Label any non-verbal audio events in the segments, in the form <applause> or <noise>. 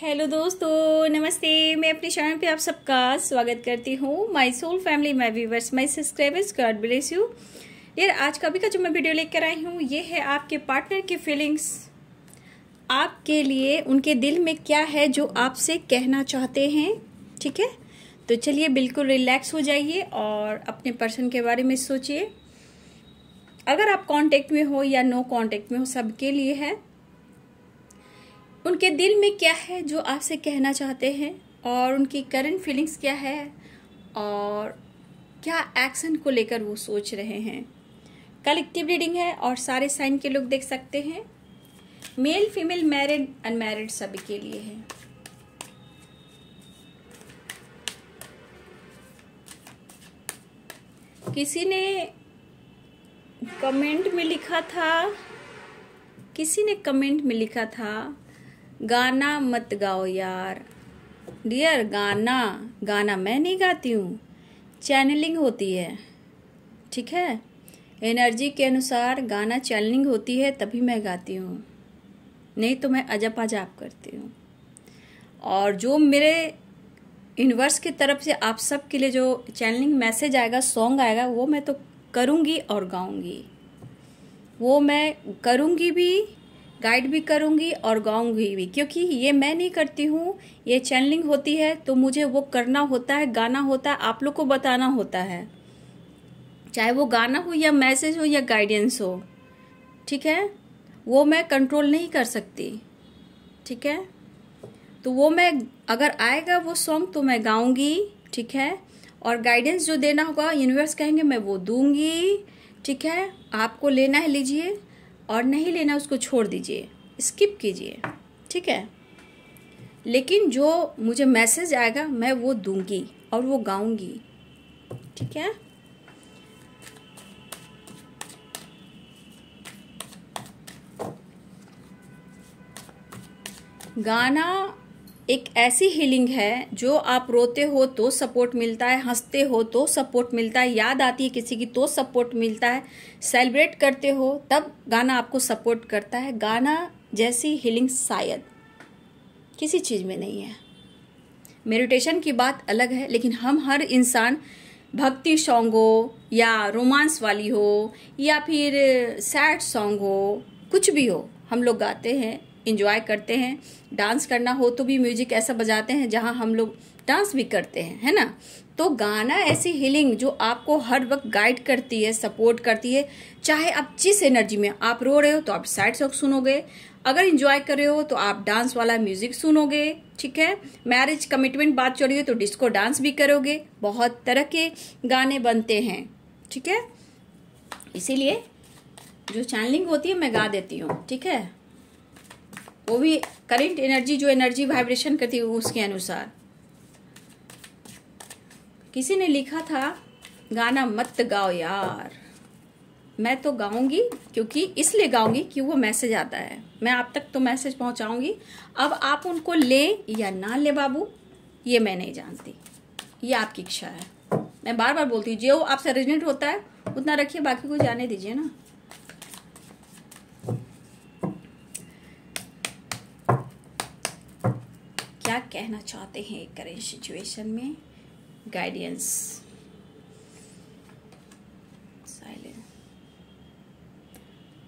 hello दोस्तों नमस्ते मैं अपने चैनल पे आप सबका स्वागत करती हूँ my soul family my viewers my subscribers God bless you यार आज का भी का जो मैं वीडियो लेकर आई हूँ ये है आपके पार्टनर की फीलिंग्स आपके लिए उनके दिल में क्या है जो आपसे कहना चाहते हैं ठीक है तो चलिए बिल्कुल रिलैक्स हो जाइए और अपने पर्सन के बारे में सोचिए अगर आप कॉन्टेक्ट में हो या नो कॉन्टेक्ट में हो सबके लिए है उनके दिल में क्या है जो आपसे कहना चाहते हैं और उनकी करंट फीलिंग्स क्या है और क्या एक्शन को लेकर वो सोच रहे हैं कलेक्टिव रीडिंग है और सारे साइन के लोग देख सकते हैं मेल फीमेल मैरिड अनमैरिड सभी के लिए है किसी ने कमेंट में लिखा था किसी ने कमेंट में लिखा था गाना मत गाओ यार डियर गाना गाना मैं नहीं गाती हूँ चैनलिंग होती है ठीक है एनर्जी के अनुसार गाना चैनलिंग होती है तभी मैं गाती हूँ नहीं तो मैं अजब अजाब करती हूँ और जो मेरे यूनिवर्स की तरफ से आप सब के लिए जो चैनलिंग मैसेज आएगा सॉन्ग आएगा वो मैं तो करूँगी और गाऊँगी वो मैं करूँगी भी गाइड भी करूँगी और गाऊँगी भी क्योंकि ये मैं नहीं करती हूँ ये चैनलिंग होती है तो मुझे वो करना होता है गाना होता है आप लोग को बताना होता है चाहे वो गाना हो या मैसेज हो या गाइडेंस हो ठीक है वो मैं कंट्रोल नहीं कर सकती ठीक है तो वो मैं अगर आएगा वो सॉन्ग तो मैं गाऊंगी ठीक है और गाइडेंस जो देना होगा यूनिवर्स कहेंगे मैं वो दूंगी ठीक है आपको लेना है लीजिए और नहीं लेना उसको छोड़ दीजिए स्किप कीजिए ठीक है लेकिन जो मुझे मैसेज आएगा मैं वो दूंगी और वो गाऊंगी ठीक है गाना एक ऐसी हीलिंग है जो आप रोते हो तो सपोर्ट मिलता है हंसते हो तो सपोर्ट मिलता है याद आती है किसी की तो सपोर्ट मिलता है सेलिब्रेट करते हो तब गाना आपको सपोर्ट करता है गाना जैसी हीलिंग शायद किसी चीज़ में नहीं है मेडिटेशन की बात अलग है लेकिन हम हर इंसान भक्ति सॉन्ग हो या रोमांस वाली हो या फिर सैड सॉन्ग हो कुछ भी हो हम लोग गाते हैं इंजॉय करते हैं डांस करना हो तो भी म्यूजिक ऐसा बजाते हैं जहाँ हम लोग डांस भी करते हैं है ना तो गाना ऐसी हीलिंग जो आपको हर वक्त गाइड करती है सपोर्ट करती है चाहे आप जिस एनर्जी में आप रो रहे हो तो आप सैड सॉन्ग सुनोगे अगर इंजॉय कर रहे हो तो आप डांस वाला म्यूजिक सुनोगे ठीक है मैरिज कमिटमेंट बात चल रही है तो डिस्को डांस भी करोगे बहुत तरह के गाने बनते हैं ठीक है इसीलिए जो चैनलिंग होती है मैं गा देती हूँ ठीक है वो भी करंट एनर्जी जो एनर्जी वाइब्रेशन करती है उसके अनुसार किसी ने लिखा था गाना मत गाओ यार मैं तो गाऊंगी क्योंकि इसलिए गाऊंगी कि वो मैसेज आता है मैं आप तक तो मैसेज पहुंचाऊंगी अब आप उनको ले या ना ले बाबू ये मैं नहीं जानती ये आपकी इच्छा है मैं बार बार बोलती हूँ जो आपसे अरेंजमेंट होता है उतना रखिए बाकी को जाने दीजिए ना क्या कहना चाहते हैं करेंट सिचुएशन में गाइडेंस साइलेंस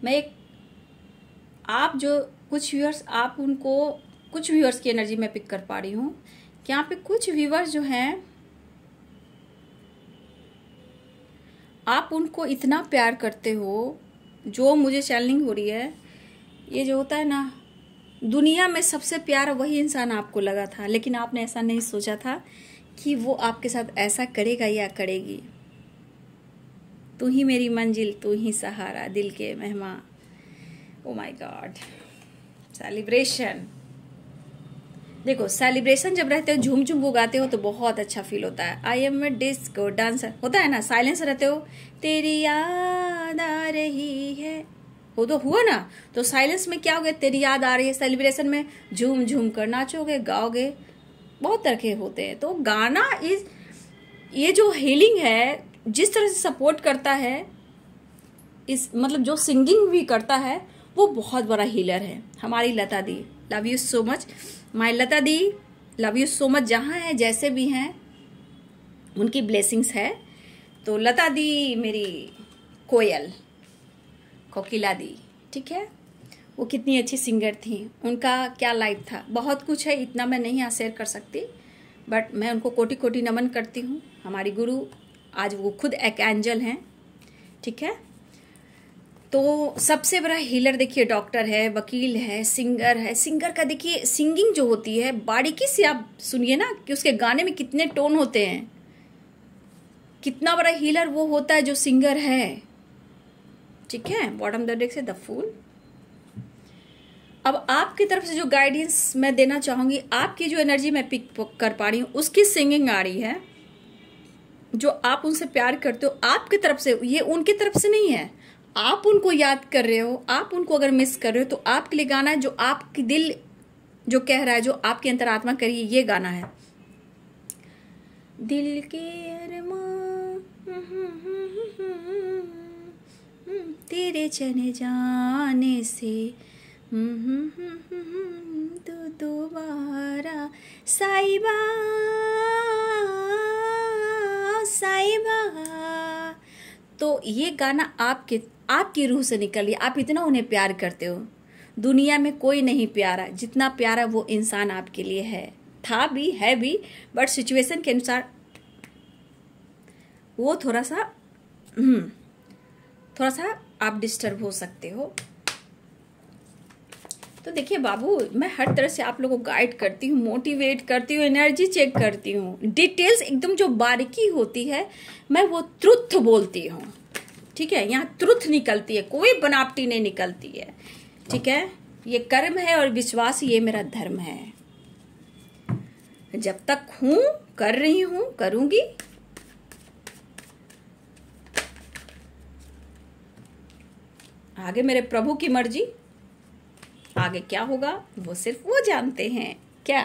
मैं एक आप जो कुछ व्यूअर्स आप उनको कुछ व्यूअर्स की एनर्जी में पिक कर पा रही हूं कि यहाँ पे कुछ व्यूअर्स जो हैं आप उनको इतना प्यार करते हो जो मुझे चैलेंजिंग हो रही है ये जो होता है ना दुनिया में सबसे प्यारा वही इंसान आपको लगा था लेकिन आपने ऐसा नहीं सोचा था कि वो आपके साथ ऐसा करेगा या करेगी तू ही मेरी मंजिल तू ही सहारा दिल के मेहमा ओ माय गॉड सेलिब्रेशन देखो सेलिब्रेशन जब रहते हो झूम झूम गाते हो तो बहुत अच्छा फील होता है I am a disco dancer होता है ना साइलेंस रहते हो तेरी याद आ रही है वो तो हुआ ना तो साइलेंस में क्या हो गया तेरी याद आ रही है सेलिब्रेशन में झूम झूम कर नाचोगे गाओगे बहुत तरह के होते हैं तो गाना इज ये जो हीलिंग है जिस तरह से सपोर्ट करता है इस मतलब जो सिंगिंग भी करता है वो बहुत बड़ा हीलर है हमारी Lata di love you so much my Lata di love you so much जहाँ हैं जैसे भी हैं उनकी ब्लेसिंग्स है तो लता दी मेरी कोयल कोकिला दी ठीक है वो कितनी अच्छी सिंगर थी उनका क्या लाइफ था बहुत कुछ है इतना मैं नहीं यहाँ शेयर कर सकती बट मैं उनको कोटि कोटि नमन करती हूँ हमारी गुरु आज वो खुद एक एंजल हैं ठीक है तो सबसे बड़ा हीलर देखिए डॉक्टर है वकील है सिंगर है सिंगर का देखिए सिंगिंग जो होती है बारीकी से आप सुनिए ना कि उसके गाने में कितने टोन होते हैं कितना बड़ा हीलर वो होता है जो सिंगर है ठीक है बॉटम द डेक से द फूल अब आपकी तरफ से जो गाइडेंस मैं देना चाहूंगी आपकी जो एनर्जी मैं पिक कर पा रही हूं उसकी सिंगिंग आ रही है जो आप उनसे प्यार करते हो आपकी तरफ से ये उनकी तरफ से नहीं है आप उनको याद कर रहे हो आप उनको अगर मिस कर रहे हो तो आपके लिए गाना है जो आपकी दिल जो कह रहा है जो आपकी अंतरात्मा करिए ये गाना है दिल के अरमा तेरे चले जाने से तू दोबारा साईबा साईबा तो ये गाना आपके आपकी रूह से निकल रही आप इतना उन्हें प्यार करते हो दुनिया में कोई नहीं प्यारा जितना प्यारा वो इंसान आपके लिए है था भी है भी बट सिचुएशन के अनुसार वो थोड़ा सा हम्म, थोड़ा सा आप डिस्टर्ब हो सकते हो तो देखिए बाबू मैं हर तरह से आप लोगों को गाइड करती हूँ मोटिवेट करती हूँ एनर्जी चेक करती हूँ डिटेल्स एकदम जो बारीकी होती है मैं वो त्रुथ बोलती हूँ ठीक है यहाँ त्रुथ निकलती है कोई बनावटी नहीं निकलती है ठीक है ये कर्म है और विश्वास ये मेरा धर्म है जब तक हूं कर रही हूं करूंगी आगे मेरे प्रभु की मर्जी आगे क्या होगा वो सिर्फ वो जानते हैं क्या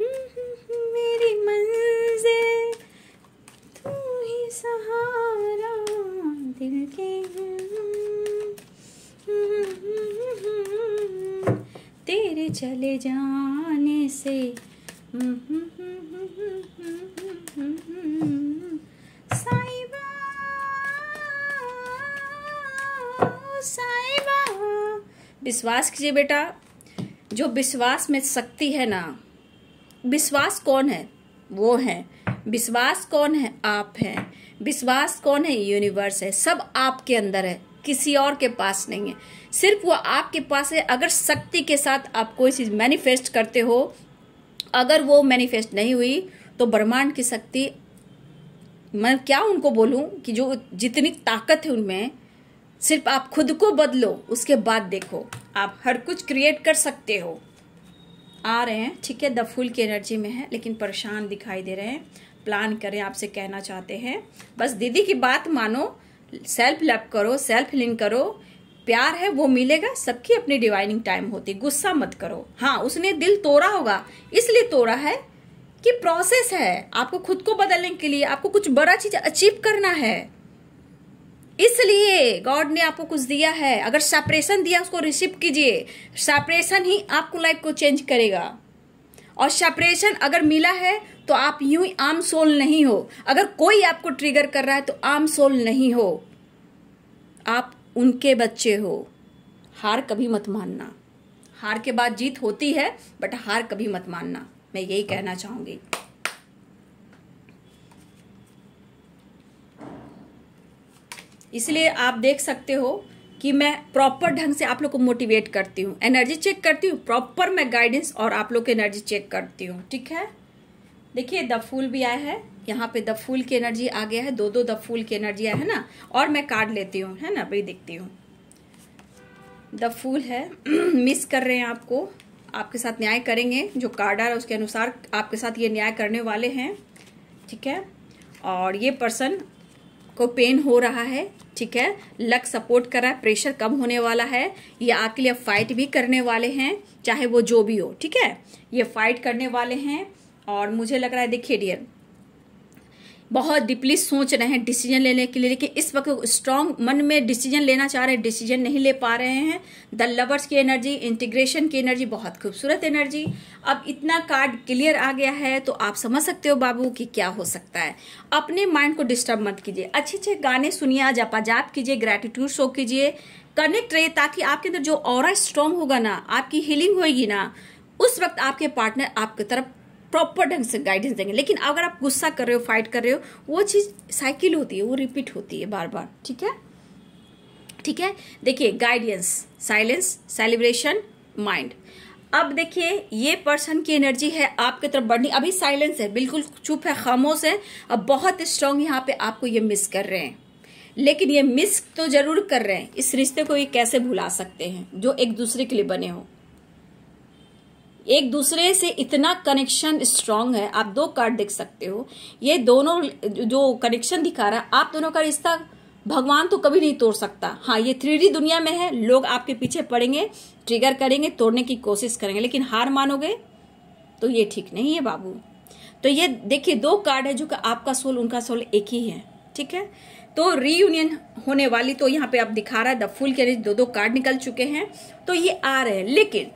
मेरी मंजे तू ही सहारा दिल के तेरे चले जाने से विश्वास कीजिए बेटा जो विश्वास में शक्ति है ना विश्वास कौन है वो है विश्वास कौन है आप हैं विश्वास कौन है यूनिवर्स है सब आपके अंदर है किसी और के पास नहीं है सिर्फ वो आपके पास है अगर शक्ति के साथ आप कोई चीज़ मैनिफेस्ट करते हो अगर वो मैनिफेस्ट नहीं हुई तो ब्रह्मांड की शक्ति मैं क्या उनको बोलूं कि जो जितनी ताकत है उनमें सिर्फ आप खुद को बदलो उसके बाद देखो आप हर कुछ क्रिएट कर सकते हो आ रहे हैं ठीक है द फुल की एनर्जी में है लेकिन परेशान दिखाई दे रहे हैं प्लान करें आपसे कहना चाहते हैं बस दीदी की बात मानो सेल्फ लव करो सेल्फ लिंक करो प्यार है वो मिलेगा सबकी अपनी डिवाइनिंग टाइम होती गुस्सा मत करो हाँ उसने दिल तोड़ा होगा इसलिए तोड़ा है कि प्रोसेस है आपको खुद को बदलने के लिए आपको कुछ बड़ा चीज अचीव करना है इसलिए गॉड ने आपको कुछ दिया है अगर सेपरेशन दिया उसको रिसीव कीजिए सेपरेशन ही आपको लाइफ को चेंज करेगा और सेपरेशन अगर मिला है तो आप यूं ही आम सोल नहीं हो अगर कोई आपको ट्रिगर कर रहा है तो आम सोल नहीं हो आप उनके बच्चे हो हार कभी मत मानना हार के बाद जीत होती है बट हार कभी मत मानना मैं यही कहना चाहूंगी इसलिए आप देख सकते हो कि मैं प्रॉपर ढंग से आप लोग को मोटिवेट करती हूँ एनर्जी चेक करती हूँ प्रॉपर मैं गाइडेंस और आप लोग की एनर्जी चेक करती हूँ ठीक है देखिए द फूल भी आया है यहाँ पे द फूल की एनर्जी आ गया है दो दो द फूल की एनर्जी आया है ना और मैं कार्ड लेती हूँ है ना भाई देखती हूँ द फूल है मिस <clears throat> कर रहे हैं आपको आपके साथ न्याय करेंगे जो कार्ड आ रहा है उसके अनुसार आपके साथ ये न्याय करने वाले हैं ठीक है और ये पर्सन को पेन हो रहा है ठीक है लक सपोर्ट कर रहा है प्रेशर कम होने वाला है ये आपके लिए फाइट भी करने वाले हैं चाहे वो जो भी हो ठीक है ये फाइट करने वाले हैं और मुझे लग रहा है देखिए डियर बहुत डीपली सोच रहे हैं डिसीजन लेने के लिए लेकिन इस वक्त स्ट्रांग मन में डिसीजन लेना चाह रहे हैं डिसीजन नहीं ले पा रहे हैं द लवर्स की एनर्जी इंटीग्रेशन की एनर्जी बहुत खूबसूरत एनर्जी अब इतना कार्ड क्लियर आ गया है तो आप समझ सकते हो बाबू कि क्या हो सकता है अपने माइंड को डिस्टर्ब मत कीजिए अच्छे अच्छे गाने सुनिए आज जाप कीजिए ग्रेटिट्यूड शो कीजिए कनेक्ट रहिए ताकि आपके अंदर जो और स्ट्रांग होगा ना आपकी हीलिंग होगी ना उस वक्त आपके पार्टनर आपकी तरफ प्रॉपर ढंग से गाइडेंस देंगे लेकिन अगर आप गुस्सा कर रहे हो फाइट कर रहे हो वो चीज़ साइकिल होती है वो रिपीट होती है बार बार ठीक है ठीक है देखिए गाइडेंस साइलेंस सेलिब्रेशन माइंड अब देखिए ये पर्सन की एनर्जी है आपके तरफ बढ़नी अभी साइलेंस है बिल्कुल चुप है खामोश है अब बहुत स्ट्रांग यहाँ पे आपको ये मिस कर रहे हैं लेकिन ये मिस तो जरूर कर रहे हैं इस रिश्ते को ये कैसे भुला सकते हैं जो एक दूसरे के लिए बने हो एक दूसरे से इतना कनेक्शन स्ट्रांग है आप दो कार्ड देख सकते हो ये दोनों जो कनेक्शन दिखा रहा है आप दोनों का रिश्ता भगवान तो कभी नहीं तोड़ सकता हाँ ये थ्री दुनिया में है लोग आपके पीछे पड़ेंगे ट्रिगर करेंगे तोड़ने की कोशिश करेंगे लेकिन हार मानोगे तो ये ठीक नहीं है बाबू तो ये देखिए दो कार्ड है जो कि आपका सोल उनका सोल एक ही है ठीक है तो रीयूनियन होने वाली तो यहाँ पे आप दिखा रहा है द फुल के दो दो कार्ड निकल चुके हैं तो ये आ रहे हैं लेकिन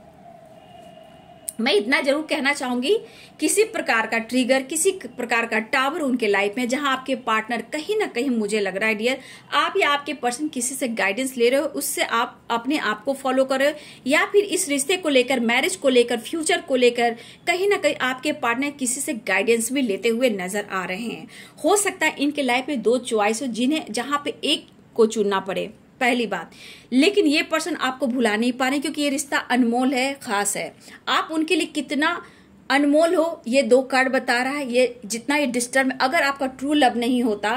मैं इतना जरूर कहना चाहूंगी किसी प्रकार का ट्रिगर किसी प्रकार का टावर उनके लाइफ में जहां आपके पार्टनर कहीं ना कहीं मुझे लग रहा है डियर आप या आपके पर्सन किसी से गाइडेंस ले रहे हो उससे आप अपने आप को फॉलो कर रहे हो या फिर इस रिश्ते को लेकर मैरिज को लेकर फ्यूचर को लेकर कहीं ना कहीं आपके पार्टनर किसी से गाइडेंस भी लेते हुए नजर आ रहे हैं हो सकता है इनके लाइफ में दो च्वाइस हो जिन्हें जहां पे एक को चुनना पड़े पहली बात लेकिन ये पर्सन आपको भुला नहीं पा रहे क्योंकि ये रिश्ता अनमोल है खास है आप उनके लिए कितना अनमोल हो ये दो कार्ड बता रहा है ये जितना ये डिस्टर्ब अगर आपका ट्रू लव नहीं होता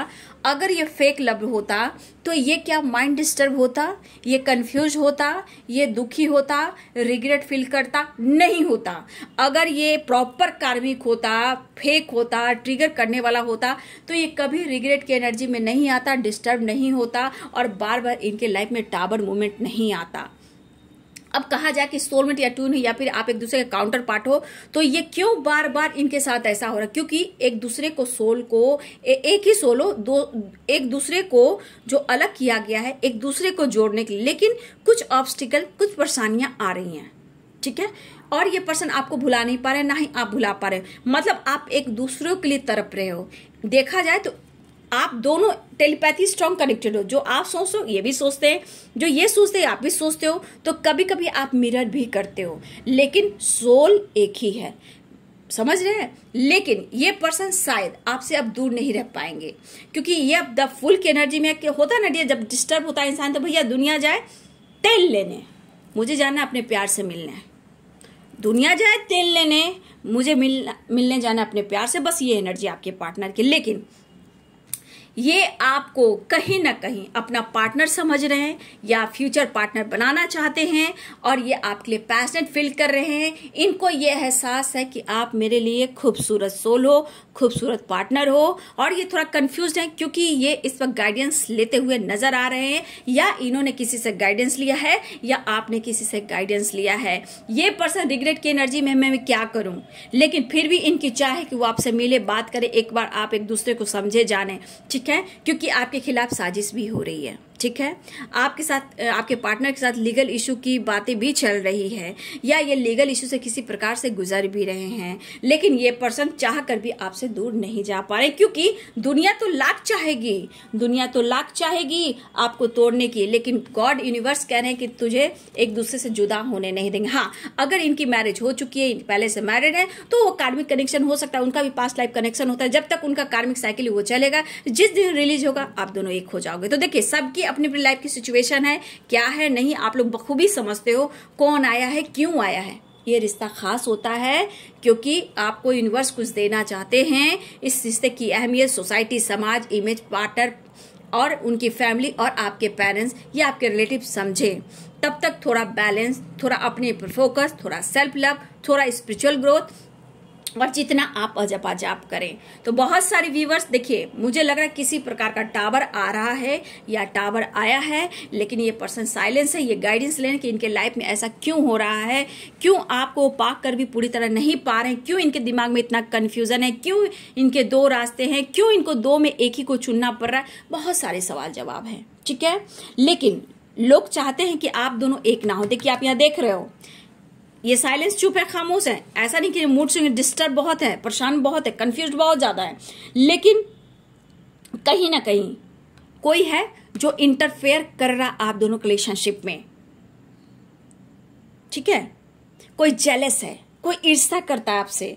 अगर ये फेक लव होता तो ये क्या माइंड डिस्टर्ब होता ये कंफ्यूज होता ये दुखी होता रिग्रेट फील करता नहीं होता अगर ये प्रॉपर कार्मिक होता फेक होता ट्रिगर करने वाला होता तो ये कभी रिग्रेट की एनर्जी में नहीं आता डिस्टर्ब नहीं होता और बार बार इनके लाइफ में टावर मूवमेंट नहीं आता अब कहा जाए कि सोलमेट या ट्यून या फिर आप एक दूसरे का काउंटर पार्ट हो तो ये क्यों बार बार इनके साथ ऐसा हो रहा है क्योंकि एक दूसरे को सोल को ए, एक ही सोलो दो एक दूसरे को जो अलग किया गया है एक दूसरे को जोड़ने के लिए लेकिन कुछ ऑब्स्टिकल कुछ परेशानियां आ रही हैं ठीक है और ये पर्सन आपको भुला नहीं पा रहे ना ही आप भुला पा रहे मतलब आप एक दूसरे के लिए तरप रहे हो देखा जाए तो आप दोनों टेलीपैथी स्ट्रॉन्ग कनेक्टेड हो जो आप सोचते हो ये भी सोचते हैं जो ये सोचते हैं आप भी सोचते हो तो कभी कभी आप मिरर भी करते हो लेकिन सोल एक ही है समझ रहे हैं लेकिन ये पर्सन शायद आपसे अब दूर नहीं रह पाएंगे क्योंकि ये अब द फुल की एनर्जी में होता ना जब डिस्टर्ब होता है इंसान तो भैया दुनिया जाए तेल लेने मुझे जाना अपने प्यार से मिलने दुनिया जाए तेल लेने मुझे मिलना मिलने जाना अपने प्यार से बस ये एनर्जी आपके पार्टनर की लेकिन ये आपको कहीं ना कहीं अपना पार्टनर समझ रहे हैं या फ्यूचर पार्टनर बनाना चाहते हैं और ये आपके लिए पैशनेट फील कर रहे हैं इनको ये एहसास है कि आप मेरे लिए खूबसूरत सोल हो खूबसूरत पार्टनर हो और ये थोड़ा कंफ्यूज है क्योंकि ये इस वक्त गाइडेंस लेते हुए नजर आ रहे हैं या इन्होंने किसी से गाइडेंस लिया है या आपने किसी से गाइडेंस लिया है ये पर्सन रिग्रेट की एनर्जी में मैं क्या करूं लेकिन फिर भी इनकी चाह है कि वो आपसे मिले बात करें एक बार आप एक दूसरे को समझे जाने ठीक ठीक है क्योंकि आपके खिलाफ साजिश भी हो रही है ठीक है आपके साथ आपके पार्टनर के साथ लीगल इशू की बातें भी चल रही है या ये लीगल इशू से किसी प्रकार से गुजर भी रहे हैं लेकिन ये पर्सन चाह कर भी आपसे दूर नहीं जा पा रहे क्योंकि दुनिया तो लाख चाहेगी दुनिया तो लाख चाहेगी आपको तोड़ने की लेकिन गॉड यूनिवर्स कह रहे हैं कि तुझे एक दूसरे से जुदा होने नहीं देंगे हाँ अगर इनकी मैरिज हो चुकी है पहले से मैरिड है तो वो कार्मिक कनेक्शन हो सकता है उनका भी पास्ट लाइफ कनेक्शन होता है जब तक उनका कार्मिक साइकिल वो चलेगा जिस दिन रिलीज होगा आप दोनों एक हो जाओगे तो देखिए सबकी अपनी अपनी लाइफ की सिचुएशन है क्या है नहीं आप लोग बखूबी समझते हो कौन आया है क्यों आया है ये रिश्ता खास होता है क्योंकि आपको यूनिवर्स कुछ देना चाहते हैं इस रिश्ते की अहमियत सोसाइटी समाज इमेज पार्टनर और उनकी फैमिली और आपके पेरेंट्स या आपके रिलेटिव समझें तब तक थोड़ा बैलेंस थोड़ा अपने पर फोकस थोड़ा सेल्फ लव थोड़ा स्पिरिचुअल ग्रोथ और जितना आप अजप अजाप करें तो बहुत सारे व्यूवर्स देखिए मुझे लग रहा है किसी प्रकार का टावर आ रहा है या टावर आया है लेकिन ये पर्सन साइलेंस है ये गाइडेंस लेने कि इनके लाइफ में ऐसा क्यों हो रहा है क्यों आपको पाक कर भी पूरी तरह नहीं पा रहे क्यों इनके दिमाग में इतना कन्फ्यूजन है क्यों इनके दो रास्ते हैं क्यों इनको दो में एक ही को चुनना पड़ रहा है बहुत सारे सवाल जवाब हैं ठीक है लेकिन लोग चाहते हैं कि आप दोनों एक ना हो देखिए आप यहाँ देख रहे हो ये साइलेंस चुप है खामोश है ऐसा नहीं कि मूड स्विंग डिस्टर्ब बहुत है परेशान बहुत है कंफ्यूज बहुत ज़्यादा है लेकिन कहीं ना कहीं कोई है जो इंटरफेयर कर रहा आप दोनों के रिलेशनशिप में ठीक है कोई जेलस है कोई ईर्षा करता है आपसे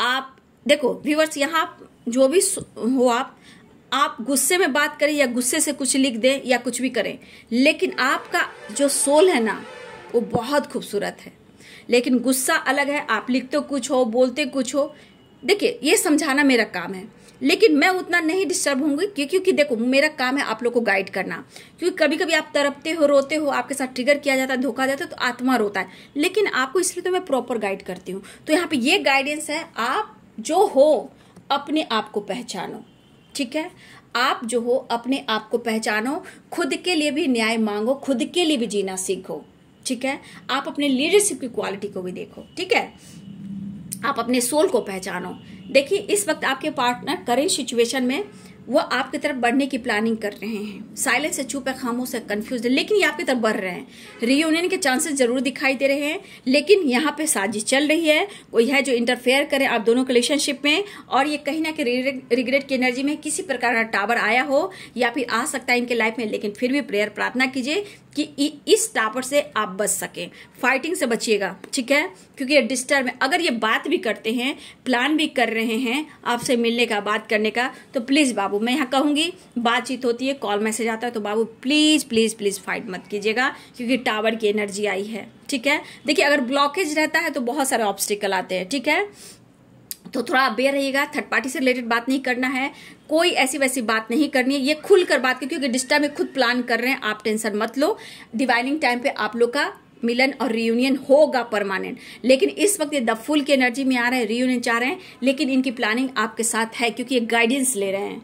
आप देखो व्यूवर्स यहां जो भी हो आप आप गुस्से में बात करें या गुस्से से कुछ लिख दें या कुछ भी करें लेकिन आपका जो सोल है ना वो बहुत खूबसूरत है लेकिन गुस्सा अलग है आप लिखते तो कुछ हो बोलते कुछ हो देखिए ये समझाना मेरा काम है लेकिन मैं उतना नहीं डिस्टर्ब होंगी क्योंकि देखो मेरा काम है आप लोग को गाइड करना क्योंकि कभी कभी आप तरपते हो रोते हो आपके साथ ट्रिगर किया जाता है धोखा जाता है तो आत्मा रोता है लेकिन आपको इसलिए तो मैं प्रॉपर गाइड करती हूँ तो यहाँ पे ये गाइडेंस है आप जो हो अपने आप को पहचानो ठीक है आप जो हो अपने आप को पहचानो खुद के लिए भी न्याय मांगो खुद के लिए भी जीना सीखो ठीक है आप अपने लीडरशिप की क्वालिटी को भी देखो ठीक है आप अपने सोल को पहचानो देखिए इस वक्त आपके पार्टनर करेंट सिचुएशन में वो आपकी तरफ बढ़ने की प्लानिंग कर रहे हैं साइलेंस से चुप है खामोश है कंफ्यूज है लेकिन ये आपकी तरफ बढ़ रहे हैं रीयूनियन के चांसेस जरूर दिखाई दे रहे हैं लेकिन यहाँ पे साजिश चल रही है कोई है जो इंटरफेयर करे आप दोनों के रिलेशनशिप में और ये कहीं ना कहीं रिग्रेट की एनर्जी में किसी प्रकार का टावर आया हो या फिर आ सकता है इनके लाइफ में लेकिन फिर भी प्रेयर प्रार्थना कीजिए कि इस टावर से आप बच सकें फाइटिंग से बचिएगा ठीक है क्योंकि ये डिस्टर्ब है अगर ये बात भी करते हैं प्लान भी कर रहे हैं आपसे मिलने का बात करने का तो प्लीज़ बाबू बाबू मैं यहाँ कहूँगी बातचीत होती है कॉल मैसेज आता है तो बाबू प्लीज़ प्लीज़ प्लीज़ फाइट मत कीजिएगा क्योंकि टावर की एनर्जी आई है ठीक है देखिए अगर ब्लॉकेज रहता है तो बहुत सारे ऑब्स्टिकल आते हैं ठीक है तो थोड़ा अवेयर रहिएगा थर्ड पार्टी से रिलेटेड बात नहीं करना है कोई ऐसी वैसी बात नहीं करनी है ये खुलकर बात क्योंकि डिस्टर्ब में खुद प्लान कर रहे हैं आप टेंशन मत लो डिवाइनिंग टाइम पे आप लोग का मिलन और रियूनियन होगा परमानेंट लेकिन इस वक्त ये द फुल की एनर्जी में आ रहे हैं रियूनियन चाह रहे हैं लेकिन इनकी प्लानिंग आपके साथ है क्योंकि ये गाइडेंस ले रहे हैं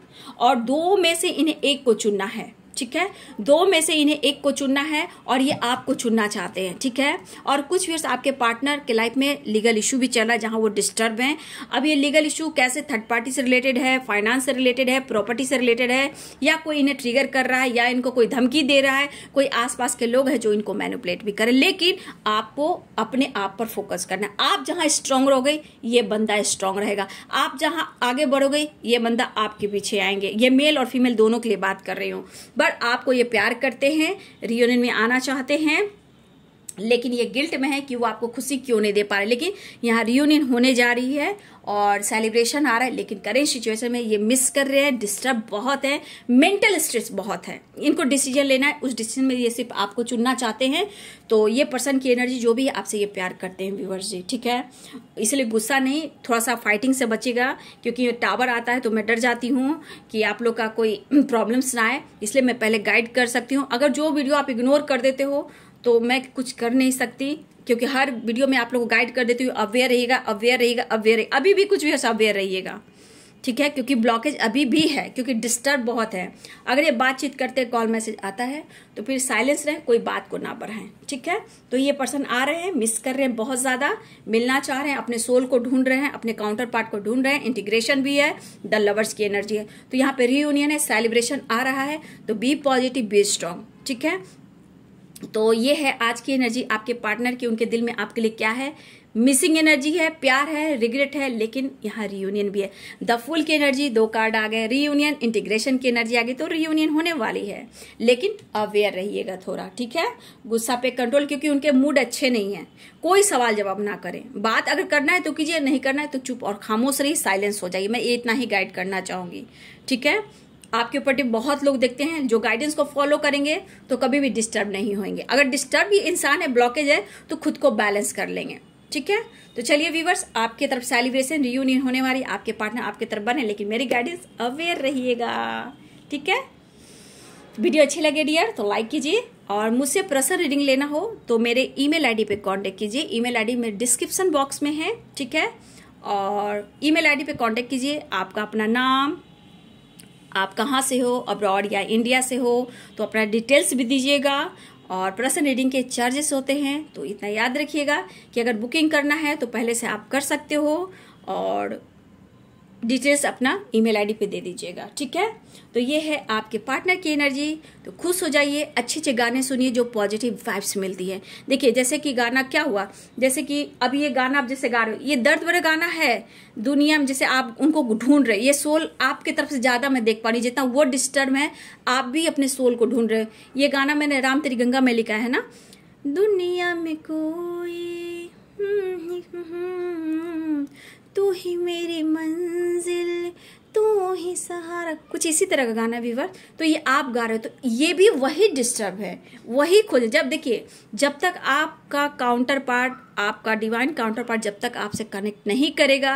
और दो में से इन्हें एक को चुनना है ठीक है दो में से इन्हें एक को चुनना है और ये आपको चुनना चाहते हैं ठीक है और कुछ व्यर्स आपके पार्टनर के लाइफ में लीगल इशू भी चल रहा है जहां वो डिस्टर्ब हैं अब ये लीगल इशू कैसे थर्ड पार्टी से रिलेटेड है फाइनेंस से रिलेटेड है प्रॉपर्टी से रिलेटेड है या कोई इन्हें ट्रिगर कर रहा है या इनको कोई धमकी दे रहा है कोई आस के लोग हैं जो इनको मैनुपलेट भी करें लेकिन आपको अपने आप पर फोकस करना है आप जहाँ स्ट्रांग रहोगे ये बंदा स्ट्रांग रहेगा आप जहाँ आगे बढ़ोगे ये बंदा आपके पीछे आएंगे ये मेल और फीमेल दोनों के लिए बात कर रही हूँ बट आपको ये प्यार करते हैं रियूनियन में आना चाहते हैं लेकिन ये गिल्ट में है कि वो आपको खुशी क्यों नहीं दे पा रहे लेकिन यहाँ रियूनियन होने जा रही है और सेलिब्रेशन आ रहा है लेकिन करेंट सिचुएशन में ये मिस कर रहे हैं डिस्टर्ब बहुत है मेंटल स्ट्रेस बहुत है इनको डिसीजन लेना है उस डिसीजन में ये सिर्फ आपको चुनना चाहते हैं तो ये पर्सन की एनर्जी जो भी आपसे ये प्यार करते हैं व्यूवर्स जी ठीक है इसलिए गुस्सा नहीं थोड़ा सा फाइटिंग से बचेगा क्योंकि टावर आता है तो मैं डर जाती हूँ कि आप लोग का कोई प्रॉब्लम्स <clears throat> ना आए इसलिए मैं पहले गाइड कर सकती हूँ अगर जो वीडियो आप इग्नोर कर देते हो तो मैं कुछ कर नहीं सकती क्योंकि हर वीडियो में आप लोग को गाइड कर देती हूँ अवेयर रहेगा अवेयर रहेगा अवेयर अभी भी कुछ भी ऐसा अवेयर रहिएगा ठीक है क्योंकि ब्लॉकेज अभी भी है क्योंकि डिस्टर्ब बहुत है अगर ये बातचीत करते कॉल मैसेज आता है तो फिर साइलेंस रहें कोई बात को ना बढ़ाएं ठीक है तो ये पर्सन आ रहे हैं मिस कर रहे हैं बहुत ज़्यादा मिलना चाह रहे हैं अपने सोल को ढूंढ रहे हैं अपने काउंटर पार्ट को ढूंढ रहे हैं इंटीग्रेशन भी है द लवर्स की एनर्जी है तो यहाँ पे रीयूनियन है सेलिब्रेशन आ रहा है तो बी पॉजिटिव बी स्ट्रांग ठीक है तो ये है आज की एनर्जी आपके पार्टनर की उनके दिल में आपके लिए क्या है मिसिंग एनर्जी है प्यार है रिग्रेट है लेकिन यहाँ रीयूनियन भी है द फुल की एनर्जी दो कार्ड आ गए रीयूनियन इंटीग्रेशन की एनर्जी आ गई तो रियूनियन होने वाली है लेकिन अवेयर रहिएगा थोड़ा ठीक है गुस्सा पे कंट्रोल क्योंकि उनके मूड अच्छे नहीं है कोई सवाल जवाब ना करें बात अगर करना है तो कीजिए नहीं करना है तो चुप और खामोश रही साइलेंस हो जाइए मैं इतना ही गाइड करना चाहूंगी ठीक है आपके ऊपर बहुत लोग देखते हैं जो गाइडेंस को फॉलो करेंगे तो कभी भी डिस्टर्ब नहीं होंगे अगर डिस्टर्ब भी इंसान है ब्लॉकेज है तो खुद को बैलेंस कर लेंगे ठीक है तो चलिए व्यूवर्स आपके तरफ सेलिब्रेशन रियूनियन होने वाली आपके पार्टनर आपके तरफ बने लेकिन मेरी गाइडेंस अवेयर रहिएगा ठीक है वीडियो अच्छी लगे डियर तो लाइक कीजिए और मुझसे पर्सनल रीडिंग लेना हो तो मेरे ईमेल आईडी पे कांटेक्ट कीजिए ईमेल आईडी मेरे डिस्क्रिप्शन बॉक्स में है ठीक है और ईमेल आईडी पे कांटेक्ट कीजिए आपका अपना नाम आप कहाँ से हो अब्रॉड या इंडिया से हो तो अपना डिटेल्स भी दीजिएगा और पर्सन रीडिंग के चार्जेस होते हैं तो इतना याद रखिएगा कि अगर बुकिंग करना है तो पहले से आप कर सकते हो और डिटेल्स अपना ईमेल आईडी पे दे दीजिएगा ठीक है तो ये है आपके पार्टनर की एनर्जी तो खुश हो जाइए अच्छे अच्छे गाने सुनिए जो पॉजिटिव वाइब्स मिलती है देखिए जैसे कि गाना क्या हुआ जैसे कि अब ये गाना आप जैसे गा रहे हो ये दर्द भरे गाना है दुनिया में जैसे आप उनको ढूंढ रहे ये सोल आपके तरफ से ज़्यादा मैं देख पा रही जितना वो डिस्टर्ब है आप भी अपने सोल को ढूंढ रहे ये गाना मैंने राम तेरी गंगा में लिखा है ना दुनिया में कोई हम्म, हम्म, हम्म, तू ही मेरी मंजिल तू ही सहारा कुछ इसी तरह का गाना भी वर्ष तो ये आप गा रहे हो तो ये भी वही डिस्टर्ब है वही खोज जब देखिए जब तक आपका काउंटर पार्ट आपका डिवाइन काउंटर पार्ट जब तक आपसे कनेक्ट नहीं करेगा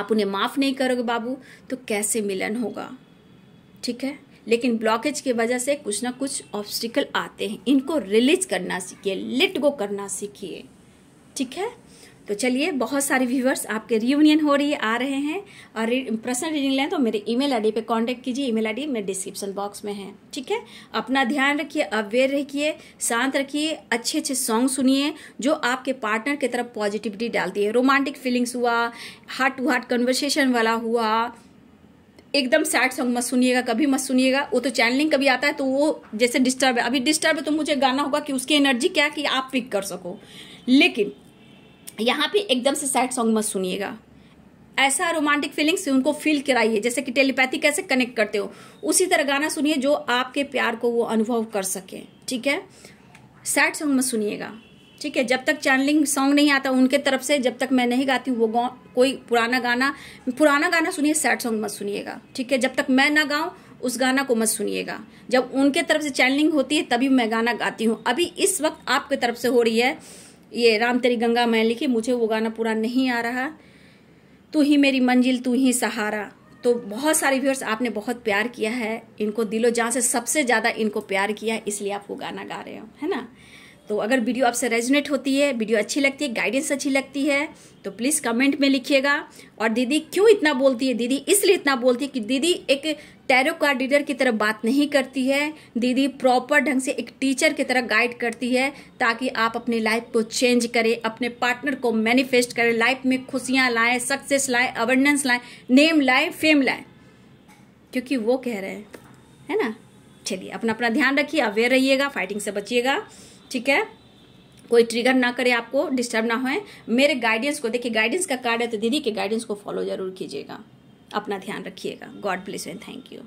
आप उन्हें माफ़ नहीं करोगे बाबू तो कैसे मिलन होगा ठीक है लेकिन ब्लॉकेज की वजह से कुछ ना कुछ ऑब्स्टिकल आते हैं इनको रिलीज करना सीखिए लिट गो करना सीखिए ठीक है तो चलिए बहुत सारे व्यूवर्स आपके रियूनियन हो रही है आ रहे हैं और प्रश्न रीडिंग लें तो मेरे ईमेल आईडी पे कांटेक्ट कीजिए ईमेल आईडी मेरे डिस्क्रिप्शन बॉक्स में है ठीक है अपना ध्यान रखिए अवेयर रखिए शांत रखिए अच्छे अच्छे सॉन्ग सुनिए जो आपके पार्टनर की तरफ पॉजिटिविटी डालती है रोमांटिक फीलिंग्स हुआ हार्ट टू हार्ट कन्वर्सेशन वाला हुआ एकदम सैड सॉन्ग मत सुनिएगा कभी मत सुनिएगा वो तो चैनलिंग कभी आता है तो वो जैसे डिस्टर्ब है अभी डिस्टर्ब है तो मुझे गाना होगा कि उसकी एनर्जी क्या है कि आप पिक कर सको लेकिन यहाँ पे एकदम से सैड सॉन्ग मत सुनिएगा ऐसा रोमांटिक फीलिंग से उनको फील कराइए जैसे कि टेलीपैथी कैसे कनेक्ट करते हो उसी तरह गाना सुनिए जो आपके प्यार को वो अनुभव कर सके ठीक है सैड सॉन्ग मत सुनिएगा ठीक है जब तक चैनलिंग सॉन्ग नहीं आता उनके तरफ से जब तक मैं नहीं गाती हूँ वो गाँव कोई पुराना गाना पुराना गाना सुनिए सैड सॉन्ग मत सुनिएगा ठीक है जब तक मैं ना गाऊँ उस गाना को मत सुनिएगा जब उनके तरफ से चैनलिंग होती है तभी मैं गाना गाती हूँ अभी इस वक्त आपके तरफ से हो रही है ये राम तेरी गंगा मैं लिखी मुझे वो गाना पूरा नहीं आ रहा तू ही मेरी मंजिल तू ही सहारा तो बहुत सारे व्यूअर्स आपने बहुत प्यार किया है इनको दिलो जहाँ से सबसे ज़्यादा इनको प्यार किया है इसलिए आप वो गाना गा रहे हो है ना तो अगर वीडियो आपसे रेजुनेट होती है वीडियो अच्छी लगती है गाइडेंस अच्छी लगती है तो प्लीज़ कमेंट में लिखिएगा और दीदी क्यों इतना बोलती है दीदी इसलिए इतना बोलती है कि दीदी एक टैरो कार्ड रीडर की तरह बात नहीं करती है दीदी प्रॉपर ढंग से एक टीचर की तरह गाइड करती है ताकि आप अपनी लाइफ को चेंज करें अपने पार्टनर को मैनिफेस्ट करें लाइफ में खुशियाँ लाएँ सक्सेस लाएँ अवर्नेंस लाएँ नेम लाएँ फेम लाएँ क्योंकि वो कह रहे हैं है ना चलिए अपना अपना ध्यान रखिए अवेयर रहिएगा फाइटिंग से बचिएगा ठीक है कोई ट्रिगर ना करे आपको डिस्टर्ब ना होए मेरे गाइडेंस को देखिए गाइडेंस का कार्ड है तो दीदी के गाइडेंस को फॉलो जरूर कीजिएगा अपना ध्यान रखिएगा God bless and thank you